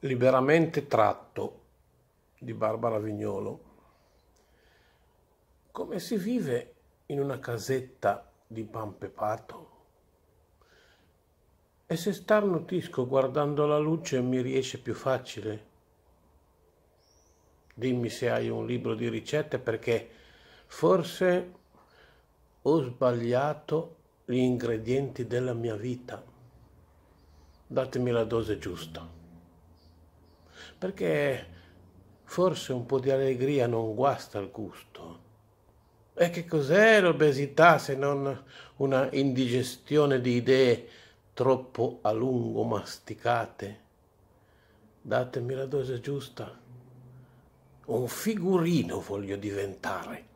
Liberamente tratto di Barbara Vignolo. Come si vive in una casetta di pan E se starnutisco guardando la luce mi riesce più facile? Dimmi se hai un libro di ricette perché forse ho sbagliato gli ingredienti della mia vita. Datemi la dose giusta perché forse un po' di allegria non guasta il gusto. E che cos'è l'obesità se non una indigestione di idee troppo a lungo masticate? Datemi la dose giusta. Un figurino voglio diventare.